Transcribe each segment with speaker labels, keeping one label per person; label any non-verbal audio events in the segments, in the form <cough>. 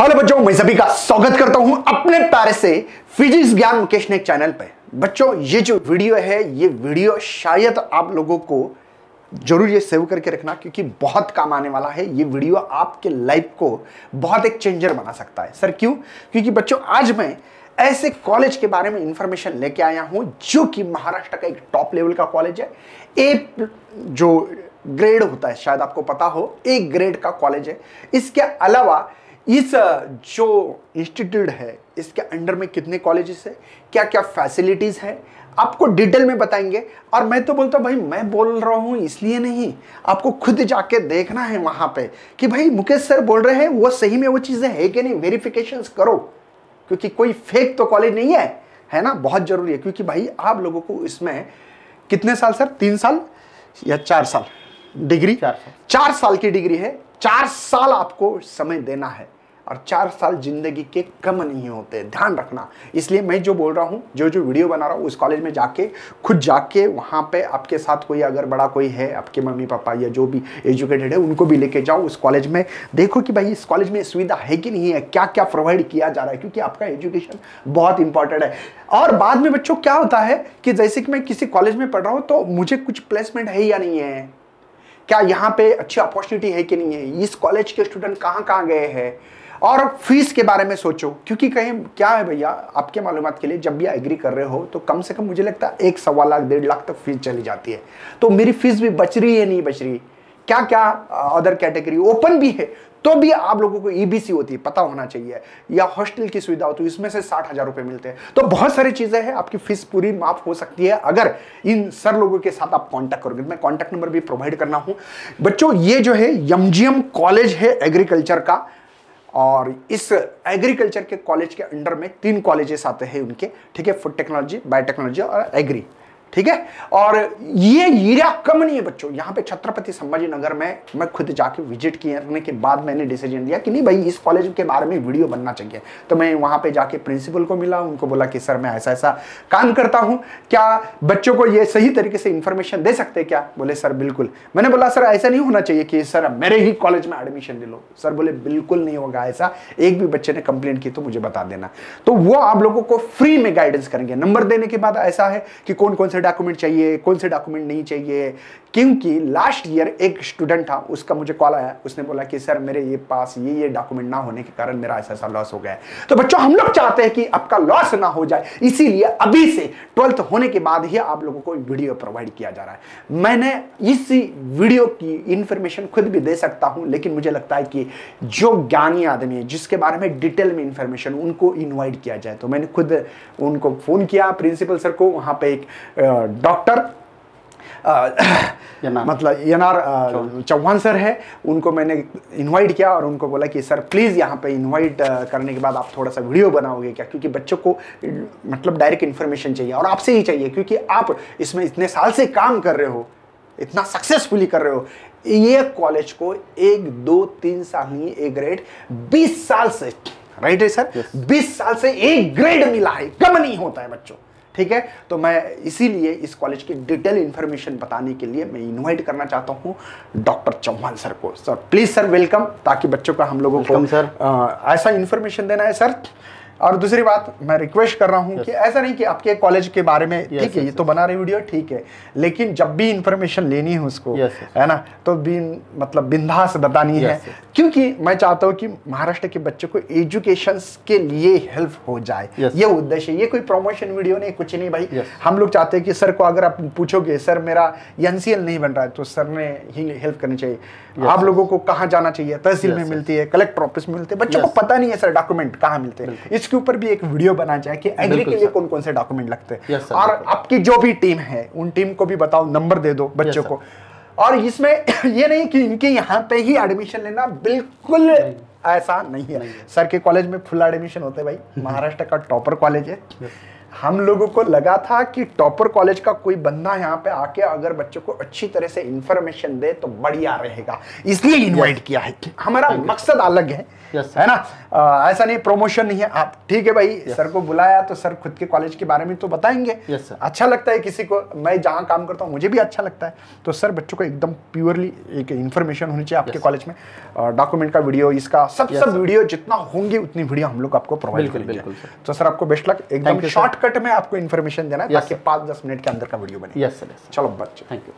Speaker 1: Hello बच्चों मैं सभी का स्वागत करता हूं अपने प्यारे से फिजिक्स ज्ञान मुकेश ने चैनल पे बच्चों ये जो वीडियो है ये वीडियो शायद आप लोगों को जरूर ये सेव करके रखना क्योंकि बहुत काम आने वाला है ये वीडियो आपके लाइफ को बहुत एक चेंजर बना सकता है सर क्यों क्योंकि बच्चों आज मैं ऐसे कॉलेज के बारे में इंफॉर्मेशन लेके आया हूँ जो कि महाराष्ट्र का एक टॉप लेवल का कॉलेज है ए जो ग्रेड होता है शायद आपको पता हो एक ग्रेड का कॉलेज है इसके अलावा इस जो इंस्टीट्यूट है इसके अंडर में कितने कॉलेजेस है क्या क्या फैसिलिटीज़ है आपको डिटेल में बताएंगे और मैं तो बोलता हूँ भाई मैं बोल रहा हूँ इसलिए नहीं आपको खुद जाके देखना है वहाँ पे कि भाई मुकेश सर बोल रहे हैं वो सही में वो चीज़ें है कि नहीं वेरिफिकेशन करो क्योंकि कोई फेक तो कॉलेज नहीं है है ना बहुत ज़रूरी है क्योंकि भाई आप लोगों को इसमें कितने साल सर तीन साल या चार साल डिग्री चार साल चार साल की डिग्री है चार साल आपको समय देना है और चार साल ज़िंदगी के कम नहीं होते ध्यान रखना इसलिए मैं जो बोल रहा हूँ जो जो वीडियो बना रहा हूँ उस कॉलेज में जाके खुद जाके वहाँ पे आपके साथ कोई अगर बड़ा कोई है आपके मम्मी पापा या जो भी एजुकेटेड है उनको भी लेके जाओ उस कॉलेज में देखो कि भाई इस कॉलेज में सुविधा है कि नहीं है क्या क्या प्रोवाइड किया जा रहा है क्योंकि आपका एजुकेशन बहुत इंपॉर्टेंट है और बाद में बच्चों क्या होता है कि जैसे कि मैं किसी कॉलेज में पढ़ रहा हूँ तो मुझे कुछ प्लेसमेंट है या नहीं है क्या यहाँ पे अच्छी अपॉर्चुनिटी है कि नहीं है इस कॉलेज के स्टूडेंट कहाँ कहाँ गए हैं और फीस के बारे में सोचो क्योंकि कहीं क्या है भैया आपके मालूम के लिए जब भी एग्री कर रहे हो तो कम से कम मुझे लगता है एक सवा लाख डेढ़ लाख तक फीस चली जाती है तो मेरी फीस भी बच रही है नहीं बच रही क्या क्या अदर कैटेगरी ओपन भी है तो भी आप लोगों को ईबीसी e होती है पता होना चाहिए या हॉस्टल की सुविधा होती है इसमें से साठ हजार रुपए मिलते हैं तो बहुत सारी चीज़ें हैं आपकी फीस पूरी माफ हो सकती है अगर इन सर लोगों के साथ आप कांटेक्ट करोगे मैं कांटेक्ट नंबर भी प्रोवाइड करना हूँ बच्चों ये जो है एमजीएम कॉलेज है एग्रीकल्चर का और इस एग्रीकल्चर के कॉलेज के अंडर में तीन कॉलेजेस आते हैं उनके ठीक है फूड टेक्नोलॉजी बायोटेक्नोलॉजी और एग्री ठीक है और ये एरिया कम नहीं है बच्चों यहाँ पे छत्रपति संभाजी नगर में मैं खुद जाके विजिट करने के बाद मैंने डिसीजन लिया कि नहीं भाई इस कॉलेज के बारे में वीडियो बनना चाहिए तो मैं वहाँ पे जाके प्रिंसिपल को मिला उनको बोला कि सर मैं ऐसा ऐसा काम करता हूँ क्या बच्चों को ये सही तरीके से इन्फॉर्मेशन दे सकते क्या बोले सर बिल्कुल मैंने बोला सर ऐसा नहीं होना चाहिए कि सर मेरे ही कॉलेज में एडमिशन ले लो सर बोले बिल्कुल नहीं होगा ऐसा एक भी बच्चे ने कंप्लेन की तो मुझे बता देना तो वो आप लोगों को फ्री में गाइडेंस करेंगे नंबर देने के बाद ऐसा है कि कौन कौन से डॉक्यूमेंट चाहिए कौन से डॉक्यूमेंट नहीं चाहिए क्योंकि लास्ट ईयर एक स्टूडेंट था उसका मुझे कॉल आया उसने बोला कि सर मेरे ये पास ये ये डॉक्यूमेंट ना होने के कारण मेरा ऐसा ऐसा लॉस हो गया तो बच्चों हम लोग चाहते हैं कि आपका लॉस ना हो जाए इसीलिए अभी से ट्वेल्थ होने के बाद ही आप लोगों को वीडियो प्रोवाइड किया जा रहा है मैंने इसी वीडियो की इंफॉर्मेशन खुद भी दे सकता हूँ लेकिन मुझे लगता है कि जो ज्ञानी आदमी है जिसके बारे में डिटेल में इंफॉर्मेशन उनको इन्वाइट किया जाए तो मैंने खुद उनको फ़ोन किया प्रिंसिपल सर को वहाँ पर एक डॉक्टर मतलब एन आर चौहान सर है उनको मैंने इनवाइट किया और उनको बोला कि सर प्लीज़ यहाँ पे इनवाइट करने के बाद आप थोड़ा सा वीडियो बनाओगे क्या क्योंकि बच्चों को मतलब डायरेक्ट इन्फॉर्मेशन चाहिए और आपसे ही चाहिए क्योंकि आप इसमें इतने साल से काम कर रहे हो इतना सक्सेसफुली कर रहे हो ये कॉलेज को एक दो तीन साल नहीं एक ग्रेड बीस साल से राइट है सर बीस साल से एक ग्रेड मिला है कम नहीं होता है बच्चों ठीक है तो मैं इसीलिए इस कॉलेज की डिटेल इन्फॉर्मेशन बताने के लिए मैं इन्वाइट करना चाहता हूँ डॉक्टर चौहान सर को सर प्लीज़ सर वेलकम ताकि बच्चों का हम लोगों को सर ऐसा इन्फॉर्मेशन देना है सर और दूसरी बात मैं रिक्वेस्ट कर रहा हूँ yes. कि ऐसा नहीं कि आपके कॉलेज के बारे में ठीक yes, है yes, ये तो yes. तो बना रहे वीडियो ठीक है लेकिन जब भी इंफॉर्मेशन लेनी है उसको yes, yes. है ना तो बिन मतलब बिंदास बतानी yes, है yes. क्योंकि मैं चाहता हूँ कि महाराष्ट्र के बच्चों को एजुकेशन के लिए हेल्प हो जाए ये उद्देश्य ये कोई प्रमोशन वीडियो नहीं कुछ नहीं भाई हम लोग चाहते हैं कि सर को अगर आप पूछोगे सर मेरा एन नहीं बन रहा है तो सर ने ही हेल्प करनी चाहिए आप लोगों को कहाँ जाना चाहिए तहसील में मिलती है कलेक्टर ऑफिस में मिलती है बच्चों को पता नहीं है सर डॉक्यूमेंट कहाँ मिलते हैं उसके ऊपर भी एक वीडियो बना जाए कि एग्री के लिए कौन कौन से डॉक्यूमेंट लगते हैं yes, और आपकी जो भी टीम है उन टीम को भी बताओ नंबर दे दो बच्चों yes, को और इसमें <coughs> ये नहीं कि इनके यहाँ पे ही एडमिशन लेना बिल्कुल ऐसा नहीं है सर के कॉलेज में फुल एडमिशन होते भाई <laughs> महाराष्ट्र का टॉपर कॉलेज है हम लोगों को लगा था कि टॉपर कॉलेज का कोई बंदा यहाँ पे आके अगर बच्चों को अच्छी तरह से इंफॉर्मेशन दे तो बढ़िया रहेगा इसलिए इनवाइट yes. किया है हमारा yes. मकसद अलग है yes, है ना आ, ऐसा नहीं प्रमोशन नहीं है आप ठीक है भाई yes. सर को बुलाया तो सर खुद के कॉलेज के बारे में तो बताएंगे yes, अच्छा लगता है किसी को मैं जहाँ काम करता हूँ मुझे भी अच्छा लगता है तो सर बच्चों को एकदम प्योरली एक इन्फॉर्मेशन होनी चाहिए आपके कॉलेज में डॉक्यूमेंट का वीडियो इसका सब सब वीडियो जितना होंगे उतनी वीडियो हम लोग आपको प्रोवाइड करेंगे तो सर आपको बेस्ट लक एकदम शॉर्ट शॉर्टकट में आपको इन्फॉर्मेशन देना है yes, ताकि पांच दस मिनट के अंदर का वीडियो बने यस सर चलो बच्चों थैंक यू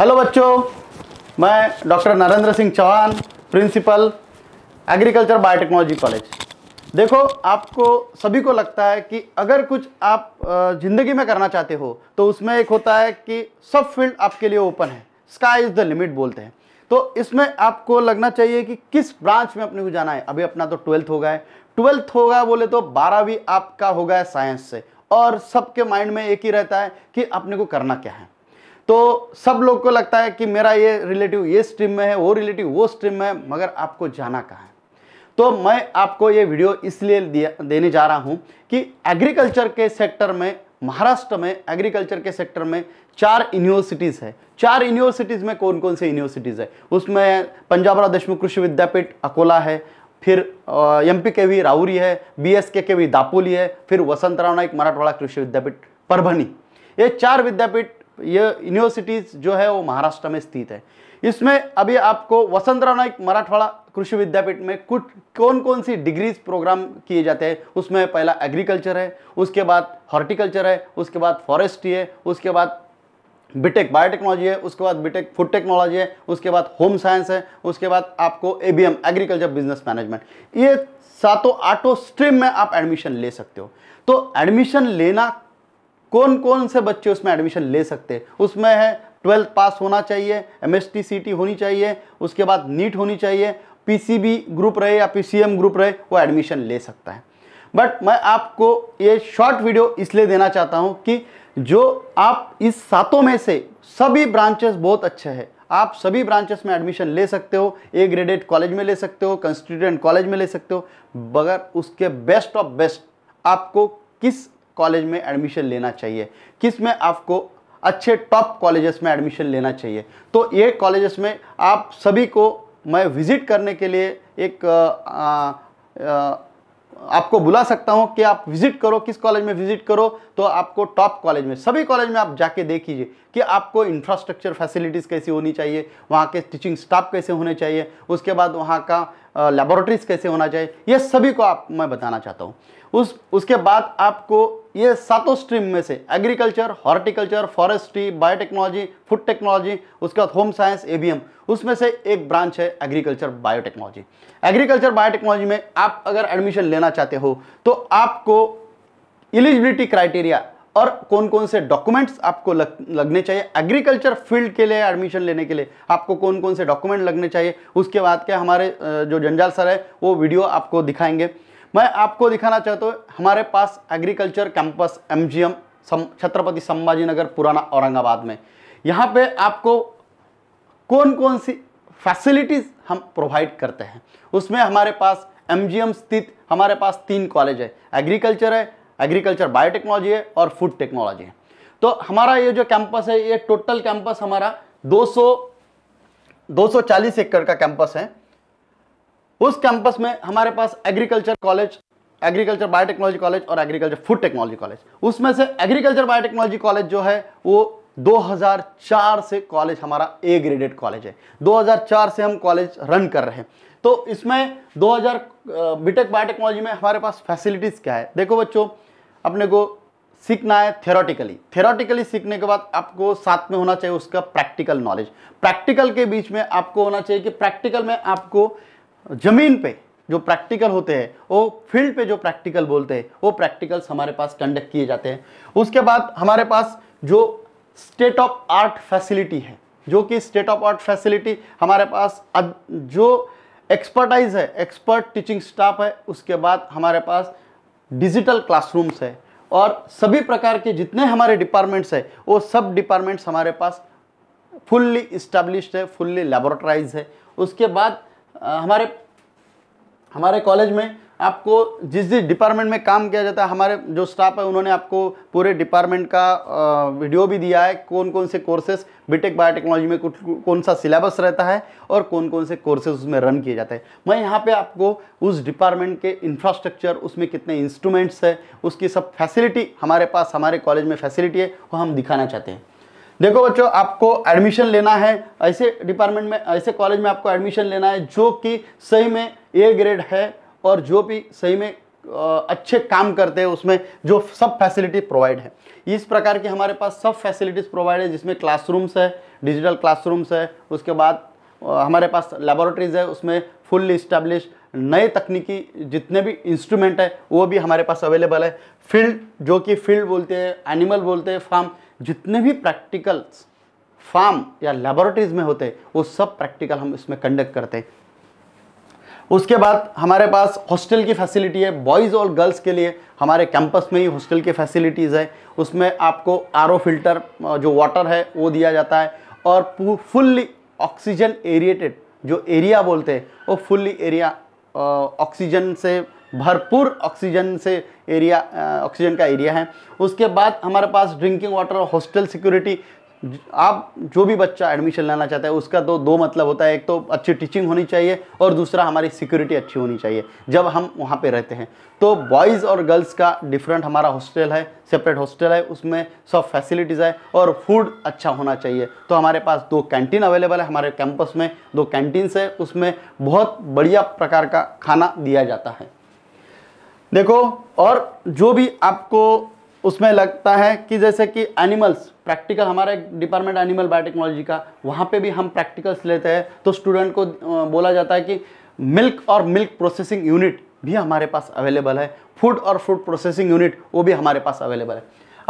Speaker 1: हेलो बच्चों
Speaker 2: मैं doctor Narendra Singh Chauhan principal agriculture biotechnology college देखो आपको सभी को लगता है कि अगर कुछ आप ज़िंदगी में करना चाहते हो तो उसमें एक होता है कि सब फील्ड आपके लिए ओपन है स्काई इज़ द लिमिट बोलते हैं तो इसमें आपको लगना चाहिए कि किस ब्रांच में अपने को जाना है अभी अपना तो ट्वेल्थ हो गया है ट्वेल्थ होगा बोले तो बारहवीं आपका होगा साइंस से और सबके माइंड में एक ही रहता है कि अपने को करना क्या है तो सब लोग को लगता है कि मेरा ये रिलेटिव ये स्ट्रीम में है वो रिलेटिव वो स्ट्रीम में है मगर आपको जाना कहाँ है तो मैं आपको ये वीडियो इसलिए देने जा रहा हूँ कि एग्रीकल्चर के सेक्टर में महाराष्ट्र में एग्रीकल्चर के सेक्टर में चार यूनिवर्सिटीज़ है चार यूनिवर्सिटीज़ में कौन कौन से यूनिवर्सिटीज़ है उसमें पंजाब पंजाबराव देशमुख कृषि विद्यापीठ अकोला है फिर एम पी के वी राउरी है बी एस के के वी दापोली है फिर वसंतराव नाइक मराठवाड़ा कृषि विद्यापीठ परभनी ये चार विद्यापीठ ये यूनिवर्सिटीज़ जो है वो महाराष्ट्र में स्थित है इसमें अभी आपको वसंतराव नाइक मराठवाड़ा कृषि विद्यापीठ में कुछ कौन कौन सी डिग्रीज प्रोग्राम किए जाते हैं उसमें पहला एग्रीकल्चर है उसके बाद हॉर्टिकल्चर है उसके बाद फॉरेस्ट्री है उसके बाद बीटेक बायोटेक्नोलॉजी e है उसके बाद बीटेक फूड टेक्नोलॉजी है उसके बाद होम साइंस है उसके बाद आपको एबीएम एग्रीकल्चर बिजनेस मैनेजमेंट ये सातों आठों स्ट्रीम में आप एडमिशन ले सकते हो तो एडमिशन लेना कौन कौन से बच्चे उसमें एडमिशन ले सकते हैं उसमें है ट्वेल्थ पास होना चाहिए एम एस होनी चाहिए उसके बाद नीट होनी चाहिए पी ग्रुप रहे या पी ग्रुप रहे वो एडमिशन ले सकता है बट मैं आपको ये शॉर्ट वीडियो इसलिए देना चाहता हूँ कि जो आप इस सातों में से सभी ब्रांचेस बहुत अच्छे हैं आप सभी ब्रांचेस में एडमिशन ले सकते हो ए ग्रेडेड कॉलेज में ले सकते हो कंस्टिट्यूटेंट कॉलेज में ले सकते हो बगैर उसके बेस्ट ऑफ बेस्ट आपको किस कॉलेज में एडमिशन लेना चाहिए किस में आपको अच्छे टॉप कॉलेजेस में एडमिशन लेना चाहिए तो ये कॉलेजेस में आप सभी को मैं विज़िट करने के लिए एक आ, आ, आ, आपको बुला सकता हूँ कि आप विजिट करो किस कॉलेज में विजिट करो तो आपको टॉप कॉलेज में सभी कॉलेज में आप जाके देखिए कि आपको इंफ्रास्ट्रक्चर फैसिलिटीज़ कैसी होनी चाहिए वहाँ के टीचिंग स्टाफ कैसे होने चाहिए उसके बाद वहाँ का लेबोरेटरीज कैसे होना चाहिए ये सभी को आप मैं बताना चाहता हूँ उस उसके बाद आपको ये सातों स्ट्रीम में से agriculture horticulture forestry biotechnology food technology उसके बाद होम साइंस ए उसमें से एक ब्रांच है एग्रीकल्चर बायोटेक्नोलॉजी एग्रीकल्चर बायोटेक्नोलॉजी में आप अगर एडमिशन लेना चाहते हो तो आपको एलिजिबिलिटी क्राइटेरिया और कौन कौन से डॉक्यूमेंट्स आपको लग, लगने चाहिए एग्रीकल्चर फील्ड के लिए एडमिशन लेने के लिए आपको कौन कौन से डॉक्यूमेंट लगने चाहिए उसके बाद के हमारे जो जंजाल सर है वो वीडियो आपको दिखाएंगे मैं आपको दिखाना चाहता हूँ हमारे पास एग्रीकल्चर कैंपस एम छत्रपति संभाजी नगर पुराना औरंगाबाद में यहाँ पे आपको कौन कौन सी फैसिलिटीज़ हम प्रोवाइड करते हैं उसमें हमारे पास एम स्थित हमारे पास तीन कॉलेज है एग्रीकल्चर है एग्रीकल्चर बायोटेक्नोलॉजी है और फूड टेक्नोलॉजी है तो हमारा ये जो कैंपस है ये टोटल कैंपस हमारा 200 240 एकड़ का कैंपस है उस कैंपस में हमारे पास agriculture college agriculture biotechnology college और एग्रीकल्चर फूड टेक्नोलॉजी कॉलेज उसमें से एग्रीकल्चर बायोटेक्नोलॉजी कॉलेज जो है वो 2004 से कॉलेज हमारा ए ग्रेडेड कॉलेज है 2004 से हम कॉलेज रन कर रहे हैं तो इसमें 2000 बीटेक बायोटेक्नोलॉजी में हमारे पास फैसिलिटीज़ क्या है देखो बच्चों अपने को सीखना है थेरोटिकली थेरोटिकली सीखने के बाद आपको साथ में होना चाहिए उसका प्रैक्टिकल नॉलेज प्रैक्टिकल के बीच में आपको होना चाहिए कि प्रैक्टिकल में आपको ज़मीन पे जो प्रैक्टिकल होते हैं वो फील्ड पे जो प्रैक्टिकल बोलते हैं वो प्रैक्टिकल्स हमारे पास कंडक्ट किए जाते हैं उसके बाद हमारे पास जो स्टेट ऑफ आर्ट फैसिलिटी है जो कि स्टेट ऑफ आर्ट फैसिलिटी हमारे पास जो एक्सपर्टाइज है एक्सपर्ट टीचिंग स्टाफ है उसके बाद हमारे पास डिजिटल क्लासरूम्स है और सभी प्रकार के जितने हमारे डिपार्टमेंट्स है वो सब डिपार्टमेंट्स हमारे पास फुल्ली इस्टेब्लिश्ड है फुल्ली लेबोरेटराइज है उसके बाद आ, हमारे हमारे कॉलेज में आपको जिस जिस डिपार्टमेंट में काम किया जाता है हमारे जो स्टाफ है उन्होंने आपको पूरे डिपार्टमेंट का वीडियो भी दिया है कौन कौन से कोर्सेस बीटेक बायोटेक्नोलॉजी में कुछ कौन सा सिलेबस रहता है और कौन कौन से कोर्सेज उसमें रन किए जाते हैं मैं यहाँ पे आपको उस डिपार्टमेंट के इंफ्रास्ट्रक्चर उसमें कितने इंस्ट्रूमेंट्स है उसकी सब फैसिलिटी हमारे पास हमारे कॉलेज में फैसिलिटी है वो हम दिखाना चाहते हैं देखो बच्चों आपको एडमिशन लेना है ऐसे डिपार्टमेंट में ऐसे कॉलेज में आपको एडमिशन लेना है जो कि सही में ए ग्रेड है और जो भी सही में अच्छे काम करते हैं उसमें जो सब फैसिलिटी प्रोवाइड है इस प्रकार की हमारे पास सब फैसिलिटीज़ प्रोवाइड है जिसमें क्लासरूम्स है डिजिटल क्लासरूम्स है उसके बाद हमारे पास लेबोरेटरीज़ है उसमें फुल्ली इस्टेब्लिश नए तकनीकी जितने भी इंस्ट्रूमेंट है वो भी हमारे पास अवेलेबल है फील्ड जो कि फील्ड बोलते हैं एनिमल बोलते हैं फार्म जितने भी प्रैक्टिकल्स फार्म या लेबोरेटरीज में होते हैं वो सब प्रैक्टिकल हम इसमें कंडक्ट करते हैं उसके बाद हमारे पास हॉस्टल की फैसिलिटी है बॉयज़ और गर्ल्स के लिए हमारे कैंपस में ही हॉस्टल की फैसिलिटीज़ है उसमें आपको आर फिल्टर जो वाटर है वो दिया जाता है और फुल्ली ऑक्सीजन एरिएटेड जो एरिया बोलते हैं वो फुल्ली एरिया ऑक्सीजन से भरपूर ऑक्सीजन से एरिया ऑक्सीजन का एरिया है उसके बाद हमारे पास ड्रिंकिंग वाटर हॉस्टल सिक्योरिटी आप जो भी बच्चा एडमिशन लेना चाहता है उसका दो तो दो मतलब होता है एक तो अच्छी टीचिंग होनी चाहिए और दूसरा हमारी सिक्योरिटी अच्छी होनी चाहिए जब हम वहाँ पे रहते हैं तो बॉयज़ और गर्ल्स का डिफरेंट हमारा हॉस्टल है सेपरेट हॉस्टल है उसमें सब फैसिलिटीज़ है और फूड अच्छा होना चाहिए तो हमारे पास दो कैंटीन अवेलेबल है हमारे कैंपस में दो कैंटीन्स है उसमें बहुत बढ़िया प्रकार का खाना दिया जाता है देखो और जो भी आपको उसमें लगता है कि जैसे कि एनिमल्स प्रैक्टिकल हमारा एक डिपार्टमेंट एनिमल बायोटेक्नोलॉजी का वहाँ पे भी हम प्रैक्टिकल्स लेते हैं तो स्टूडेंट को बोला जाता है कि मिल्क और मिल्क प्रोसेसिंग यूनिट भी हमारे पास अवेलेबल है फूड और फूड प्रोसेसिंग यूनिट वो भी हमारे पास अवेलेबल है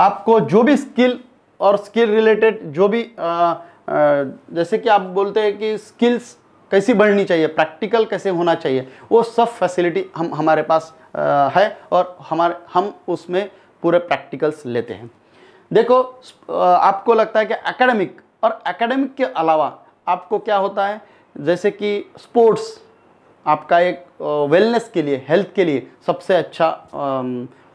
Speaker 2: आपको जो भी स्किल और स्किल रिलेटेड जो भी आ, आ, जैसे कि आप बोलते हैं कि स्किल्स कैसी बढ़नी चाहिए प्रैक्टिकल कैसे होना चाहिए वो सब फैसिलिटी हम हमारे पास आ, है और हमारे हम उसमें पूरे प्रैक्टिकल्स लेते हैं देखो आपको लगता है कि एकेडमिक और एकेडमिक के अलावा आपको क्या होता है जैसे कि स्पोर्ट्स आपका एक वेलनेस के लिए हेल्थ के लिए सबसे अच्छा आ,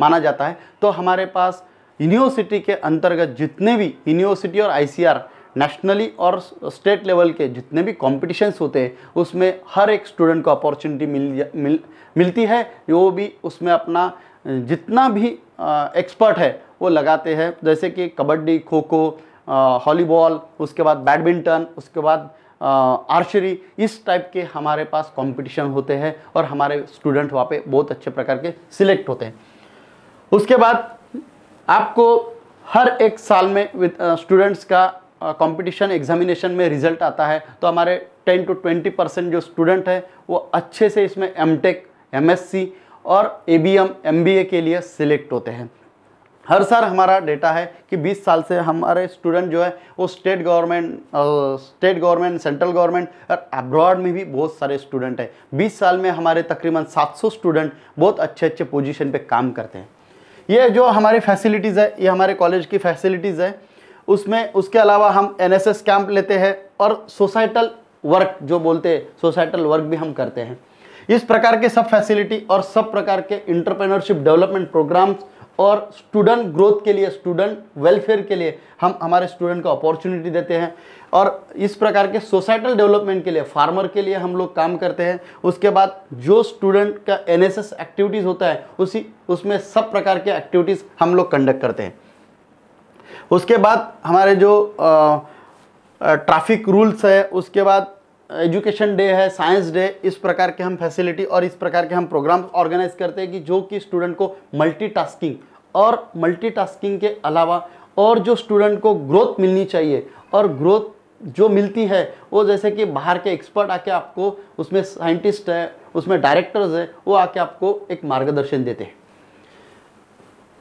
Speaker 2: माना जाता है तो हमारे पास यूनिवर्सिटी के अंतर्गत जितने भी यूनिवर्सिटी और आईसीआर नेशनली और स्टेट लेवल के जितने भी कॉम्पिटिशन्स होते हैं उसमें हर एक स्टूडेंट को अपॉर्चुनिटी मिल, मिल मिलती है वो भी उसमें अपना जितना भी एक्सपर्ट है वो लगाते हैं जैसे कि कबड्डी खो खो हॉलीबॉल उसके बाद बैडमिंटन उसके बाद आर्चरी इस टाइप के हमारे पास कंपटीशन होते हैं और हमारे स्टूडेंट वहाँ पे बहुत अच्छे प्रकार के सिलेक्ट होते हैं उसके बाद आपको हर एक साल में विद स्टूडेंट्स का कंपटीशन एग्जामिनेशन में रिजल्ट आता है तो हमारे 10 टू 20 परसेंट जो स्टूडेंट है वो अच्छे से इसमें M Tech M S C और A B M M B A के लिए सिलेक्ट होते हैं हर साल हमारा डेटा है कि 20 साल से हमारे स्टूडेंट जो है वो state government state government central government और अब्रॉड में भी बहुत सारे स्टूडेंट हैं 20 साल में हमारे तकरीबन 700 स्टूडेंट बहुत अच्छे अच्छे पोजीशन पे काम करते हैं ये जो हमारी फैसिलिटीज़ है ये हमारे कॉलेज की फैसिलिटीज़ है उसमें उसके अलावा हम एन कैंप लेते हैं और सोसाइटल वर्क जो बोलते हैं सोसाइटल वर्क भी हम करते हैं इस प्रकार के सब फैसिलिटी और सब प्रकार के इंटरप्रेनरशिप डेवलपमेंट प्रोग्राम्स और स्टूडेंट ग्रोथ के लिए स्टूडेंट वेलफेयर के लिए हम हमारे स्टूडेंट को अपॉर्चुनिटी देते हैं और इस प्रकार के सोसाइटल डेवलपमेंट के लिए फार्मर के लिए हम लोग काम करते हैं उसके बाद जो स्टूडेंट का एनएसएस एक्टिविटीज़ होता है उसी उसमें सब प्रकार के एक्टिविटीज़ हम लोग कंडक्ट करते हैं उसके बाद हमारे जो ट्रैफिक रूल्स है उसके बाद एजुकेशन डे है साइंस डे इस प्रकार के हम फैसिलिटी और इस प्रकार के हम प्रोग्राम ऑर्गेनाइज करते हैं कि जो कि स्टूडेंट को मल्टीटास्किंग और मल्टीटास्किंग के अलावा और जो स्टूडेंट को ग्रोथ मिलनी चाहिए और ग्रोथ जो मिलती है वो जैसे कि बाहर के एक्सपर्ट आके आपको उसमें साइंटिस्ट है उसमें डायरेक्टर्स है वो आके आपको एक मार्गदर्शन देते हैं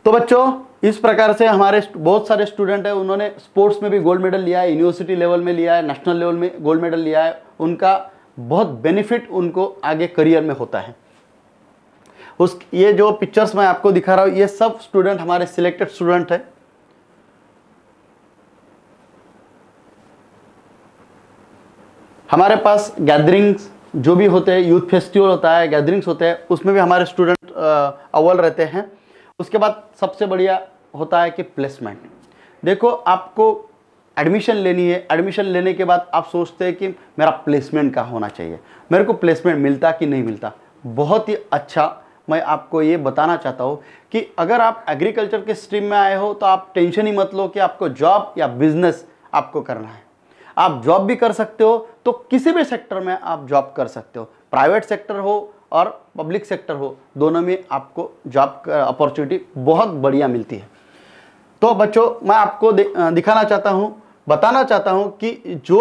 Speaker 2: तो बच्चों इस प्रकार से हमारे बहुत सारे स्टूडेंट हैं उन्होंने स्पोर्ट्स में भी गोल्ड मेडल लिया है यूनिवर्सिटी लेवल में लिया है नेशनल लेवल में गोल्ड मेडल लिया है उनका बहुत बेनिफिट उनको आगे करियर में होता है उस ये जो पिक्चर्स मैं आपको दिखा रहा हूँ ये सब स्टूडेंट हमारे सिलेक्टेड स्टूडेंट है हमारे पास गैदरिंग्स जो भी होते हैं यूथ फेस्टिवल होता है गैदरिंग्स होते हैं उसमें भी हमारे स्टूडेंट अव्वल रहते हैं उसके बाद सबसे बढ़िया होता है कि प्लेसमेंट देखो आपको एडमिशन लेनी है एडमिशन लेने के बाद आप सोचते हैं कि मेरा प्लेसमेंट का होना चाहिए मेरे को प्लेसमेंट मिलता कि नहीं मिलता बहुत ही अच्छा मैं आपको ये बताना चाहता हूँ कि अगर आप एग्रीकल्चर के स्ट्रीम में आए हो तो आप टेंशन ही मत लो कि आपको जॉब या बिजनेस आपको करना है आप जॉब भी कर सकते हो तो किसी भी सेक्टर में आप जॉब कर सकते हो प्राइवेट सेक्टर हो और पब्लिक सेक्टर हो दोनों में आपको जॉब अपॉर्चुनिटी बहुत बढ़िया मिलती है तो बच्चों मैं आपको दिखाना चाहता हूँ बताना चाहता हूँ कि जो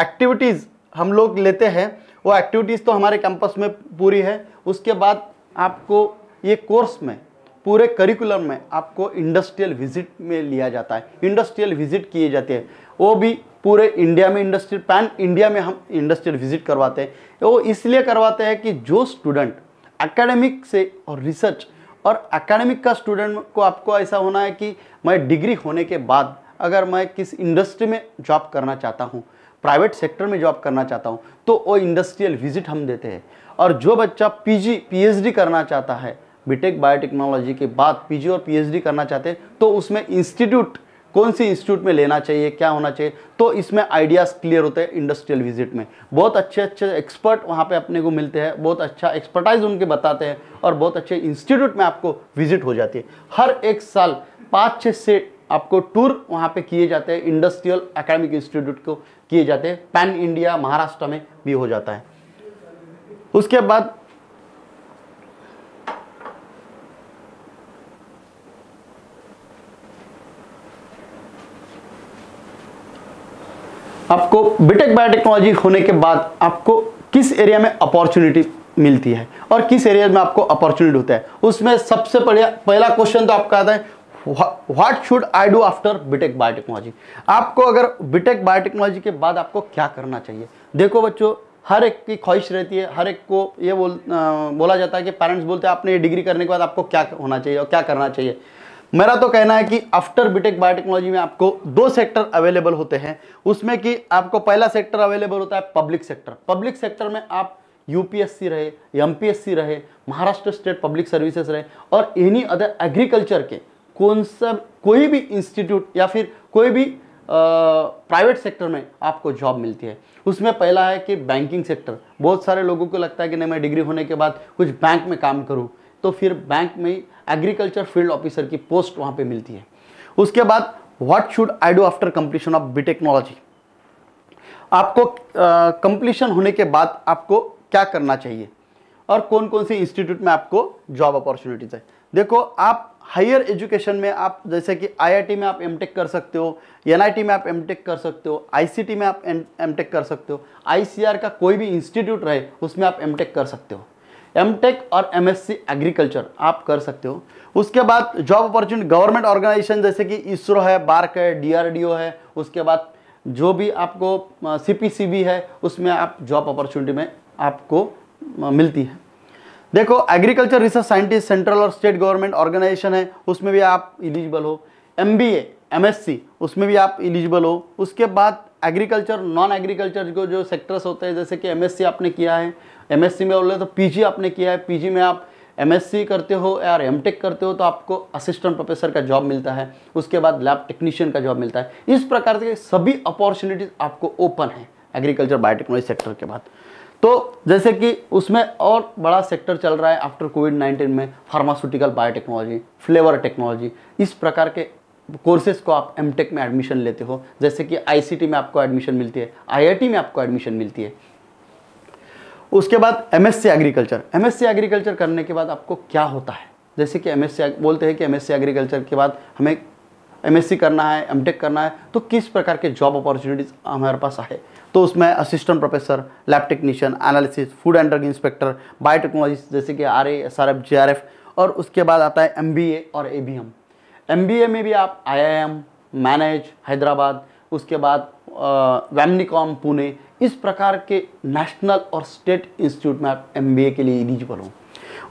Speaker 2: एक्टिविटीज़ हम लोग लेते हैं वो एक्टिविटीज़ तो हमारे कैंपस में पूरी है उसके बाद आपको ये कोर्स में पूरे करिकुलम में आपको इंडस्ट्रियल विजिट में लिया जाता है इंडस्ट्रियल विजिट किए जाते हैं वो भी पूरे इंडिया में इंडस्ट्रियल पैन इंडिया में हम इंडस्ट्रियल विजिट करवाते हैं वो इसलिए करवाते हैं कि जो स्टूडेंट एकेडमिक से और रिसर्च और एकेडमिक का स्टूडेंट को आपको ऐसा होना है कि मैं डिग्री होने के बाद अगर मैं किस इंडस्ट्री में जॉब करना चाहता हूँ प्राइवेट सेक्टर में जॉब करना चाहता हूँ तो वो इंडस्ट्रियल विजिट हम देते हैं और जो बच्चा पीजी पीएचडी करना चाहता है बीटेक बायोटेक्नोलॉजी के बाद पीजी और पीएचडी करना चाहते हैं तो उसमें इंस्टीट्यूट कौन सी इंस्टीट्यूट में लेना चाहिए क्या होना चाहिए तो इसमें आइडियाज़ क्लियर होते हैं इंडस्ट्रियल विजिट में बहुत अच्छे अच्छे एक्सपर्ट वहाँ पे अपने को मिलते हैं बहुत अच्छा एक्सपर्टाइज उनके बताते हैं और बहुत अच्छे इंस्टीट्यूट में आपको विजिट हो जाती है हर एक साल पाँच छः से आपको टूर वहाँ पे किए जाते हैं इंडस्ट्रियल एकेडमिक इंस्टीट्यूट को किए जाते हैं पैन इंडिया महाराष्ट्र में भी हो जाता है उसके बाद आपको बीटेक बायोटेक्नोलॉजी होने के बाद आपको किस एरिया में अपॉर्चुनिटी मिलती है और किस एरिया में आपको अपॉर्चुनिटी होता है उसमें सबसे पहला क्वेश्चन तो आपका आता है what should I do after BTech biotechnology आपको अगर बीटेक बायोटेक्नोलॉजी के बाद आपको क्या करना चाहिए देखो बच्चों हर एक की ख्वाहिश रहती है हर एक को ये बोल आ, बोला जाता है कि पेरेंट्स बोलते हैं आपने ये डिग्री करने के बाद आपको क्या होना चाहिए और क्या करना चाहिए मेरा तो कहना है कि आफ्टर बीटेक बायोटेक्नोलॉजी में आपको दो सेक्टर अवेलेबल होते हैं उसमें कि आपको पहला सेक्टर अवेलेबल होता है पब्लिक सेक्टर पब्लिक सेक्टर में आप यूपीएससी रहे एमपीएससी रहे महाराष्ट्र स्टेट पब्लिक सर्विसेज रहे और एनी अदर एग्रीकल्चर के कौन सा कोई भी इंस्टीट्यूट या फिर कोई भी प्राइवेट सेक्टर में आपको जॉब मिलती है उसमें पहला है कि बैंकिंग सेक्टर बहुत सारे लोगों को लगता है कि नहीं मैं डिग्री होने के बाद कुछ बैंक में काम करूँ तो फिर बैंक में एग्रीकल्चर फील्ड ऑफिसर की पोस्ट वहाँ पर मिलती है उसके बाद what should I do after completion of B technology आपको कंप्लीशन होने के बाद आपको क्या करना चाहिए और कौन कौन से इंस्टीट्यूट में आपको जॉब अपॉर्चुनिटीज़ है देखो आप हायर एजुकेशन में आप जैसे कि आईआईटी में आप एमटेक कर सकते हो एनआईटी में आप एमटेक कर सकते हो आईसीटी में आप एमटेक कर सकते हो आईसीआर का कोई भी इंस्टीट्यूट रहे उसमें आप एमटेक कर सकते हो एमटेक और एमएससी एग्रीकल्चर आप कर सकते हो उसके बाद जॉब अपॉर्चुनिटी गवर्नमेंट ऑर्गेनाइजेशन जैसे कि इसरो है बार्क है डी है उसके बाद जो भी आपको सी है उसमें आप जॉब अपॉर्चुनिटी में आपको मिलती है देखो एग्रीकल्चर रिसर्च साइंटिस्ट सेंट्रल और स्टेट गवर्नमेंट ऑर्गेनाइजेशन है उसमें भी आप इलिजिबल हो एम बी उसमें भी आप इलिजिबल हो उसके बाद एग्रीकल्चर नॉन एग्रीकल्चर को जो सेक्टर्स होते हैं जैसे कि एमएससी आपने किया है एमएससी में बोले तो पीजी आपने किया है पीजी में आप एमएससी करते हो या एमटेक करते हो तो आपको असिस्टेंट प्रोफेसर का जॉब मिलता है उसके बाद लैब टेक्नीशियन का जॉब मिलता है इस प्रकार के सभी अपॉर्चुनिटीज़ आपको ओपन है एग्रीकल्चर बायोटेक्नोलॉजी सेक्टर के बाद तो जैसे कि उसमें और बड़ा सेक्टर चल रहा है आफ्टर कोविड नाइन्टीन में फार्मास्यूटिकल बायोटेक्नोलॉजी फ्लेवर टेक्नोलॉजी इस प्रकार के कोर्सेज को आप एम में एडमिशन लेते हो जैसे कि आई में आपको एडमिशन मिलती है आई में आपको एडमिशन मिलती है उसके बाद एम एग्रीकल्चर एम एग्रीकल्चर करने के बाद आपको क्या होता है जैसे कि एम बोलते हैं कि एम एग्रीकल्चर के बाद हमें एम करना है एम करना है तो किस प्रकार के जॉब अपॉर्चुनिटीज़ हमारे पास आए तो उसमें assistant professor lab technician analysis food and drug inspector biotechnology जैसे कि A R S R F J R F और उसके बाद आता है एम बी ए और A B M M B A में भी आप I I M manage Hyderabad उसके बाद वैमनिकॉम पुणे इस प्रकार के नेशनल और स्टेट इंस्टीट्यूट में आप एम बी ए के लिए एलिजिबल हों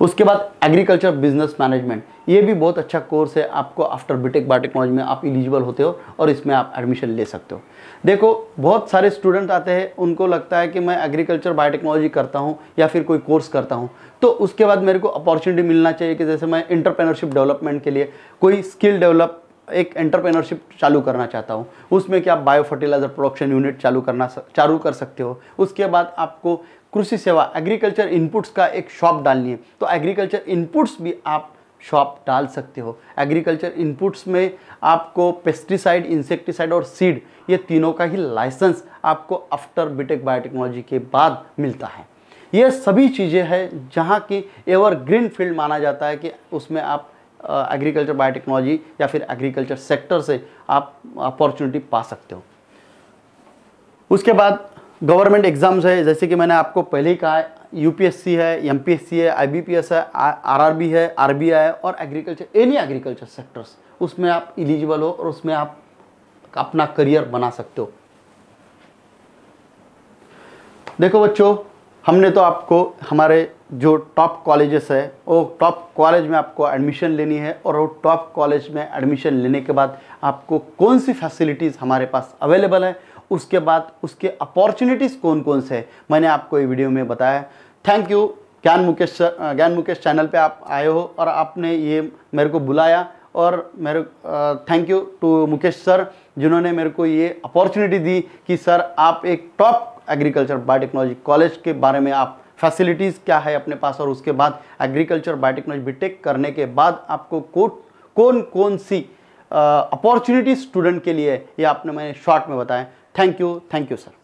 Speaker 2: उसके बाद एग्रीकल्चर बिजनेस मैनेजमेंट ये भी बहुत अच्छा कोर्स है आपको आफ्टर बीटेक बायोटेक्नोलॉजी में आप इलिजिबल होते हो और इसमें आप एडमिशन ले सकते हो देखो बहुत सारे स्टूडेंट आते हैं उनको लगता है कि मैं एग्रीकल्चर बायोटेक्नोलॉजी करता हूँ या फिर कोई कोर्स करता हूँ तो उसके बाद मेरे को अपॉर्चुनिटी मिलना चाहिए कि जैसे मैं इंटरप्रेनरशिप डेवलपमेंट के लिए कोई स्किल डेवलप एक एंटरप्रेनरशिप चालू करना चाहता हूँ उसमें कि आप बायो फर्टिलाइज़र प्रोडक्शन यूनिट चालू करना चालू कर सकते हो उसके बाद आपको कृषि सेवा एग्रीकल्चर इनपुट्स का एक शॉप डालनी है तो एग्रीकल्चर इनपुट्स भी आप शॉप डाल सकते हो एग्रीकल्चर इनपुट्स में आपको पेस्टिसाइड इंसेक्टिसाइड और सीड ये तीनों का ही लाइसेंस आपको आफ्टर बीटेक बायोटेक्नोलॉजी के बाद मिलता है ये सभी चीज़ें हैं जहाँ की एवर ग्रीन फील्ड माना जाता है कि उसमें आप एग्रीकल्चर बायोटेक्नोलॉजी या फिर एग्रीकल्चर सेक्टर से आप अपॉर्चुनिटी पा सकते हो उसके बाद गवर्नमेंट एग्ज़ाम्स है जैसे कि मैंने आपको पहले ही कहा है यूपीएससी है एमपीएससी है आईबीपीएस है आरआरबी है आरबीआई है और एग्रीकल्चर एनी एग्रीकल्चर सेक्टर्स उसमें आप इलिजिबल हो और उसमें आप अपना करियर बना सकते हो देखो बच्चों हमने तो आपको हमारे जो टॉप कॉलेजेस है वो टॉप कॉलेज में आपको एडमिशन लेनी है और वो टॉप कॉलेज में एडमिशन लेने के बाद आपको कौन सी फैसिलिटीज़ हमारे पास अवेलेबल है उसके बाद उसके अपॉर्चुनिटीज़ कौन कौन से है मैंने आपको ये वीडियो में बताया थैंक यू ज्ञान मुकेश ज्ञान मुकेश चैनल पे आप आए हो और आपने ये मेरे को बुलाया और मेरे thank you to Mukesh sir जिन्होंने मेरे को ये अपॉर्चुनिटी दी कि सर आप एक टॉप एग्रीकल्चर बायोटेक्नोलॉजी कॉलेज के बारे में आप फैसिलिटीज़ क्या है अपने पास और उसके बाद एग्रीकल्चर बायोटेक्नोलॉजी बीटेक करने के बाद आपको को, कौन कौन सी अपॉर्चुनिटी स्टूडेंट के लिए ये आपने मैंने शॉर्ट में बताया Thank you. Thank you, sir.